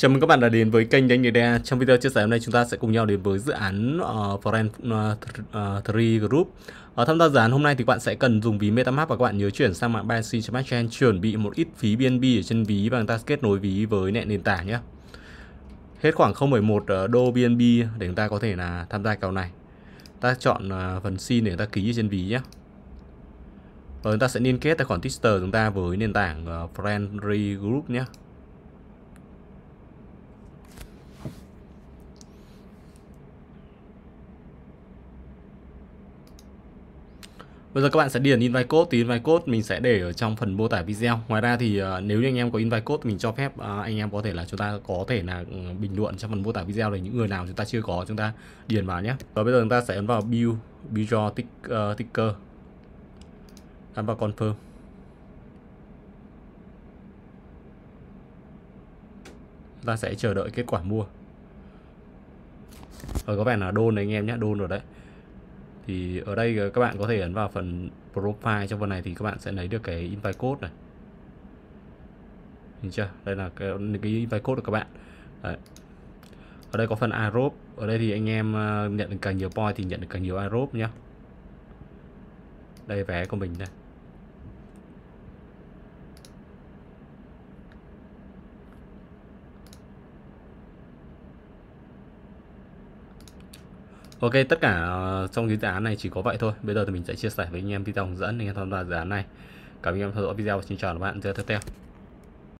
Chào mừng các bạn đã đến với kênh Đánh Đề Trong video chia sẻ hôm nay chúng ta sẽ cùng nhau đến với dự án uh, Foreign uh, 3 Group. Ở ờ, tham gia dự án hôm nay thì các bạn sẽ cần dùng ví MetaMask và các bạn nhớ chuyển sang mạng Binance chain chuẩn bị một ít phí BNB ở trên ví và chúng ta kết nối ví với nền nền tảng nhé. Hết khoảng 0.1 ờ, đô BNB để chúng ta có thể là tham gia cầu này. Ta chọn uh, phần xin để ta ký trên ví nhé. Rồi chúng ta sẽ liên kết tài khoản Twitter chúng ta với nền tảng uh, Friendly Group nhé. Bây giờ các bạn sẽ điền invite code thì invite code mình sẽ để ở trong phần mô tả video. Ngoài ra thì uh, nếu như anh em có invite code mình cho phép uh, anh em có thể là chúng ta có thể là ừ, bình luận trong phần mô tả video này những người nào chúng ta chưa có chúng ta điền vào nhé. Và bây giờ chúng ta sẽ ấn vào build build your tick, uh, ticker. Ấn vào confirm. Chúng ta sẽ chờ đợi kết quả mua. Rồi có vẻ là đôn đấy anh em nhé, đôn rồi đấy thì ở đây các bạn có thể ấn vào phần profile trong phần này thì các bạn sẽ lấy được cái invite code này nhìn chưa đây là cái, cái invite code của các bạn Đấy. ở đây có phần arop ở đây thì anh em ờ, nhận được càng nhiều point thì nhận được càng nhiều arop nhé đây vé của mình đây Ok, tất cả ờ, trong cái dự án này chỉ có vậy thôi. Bây giờ thì mình sẽ chia sẻ với anh em video hướng dẫn anh em tham gia dự án này. Cảm ơn anh em theo dõi video và xin chào các bạn. Giờ tiếp theo.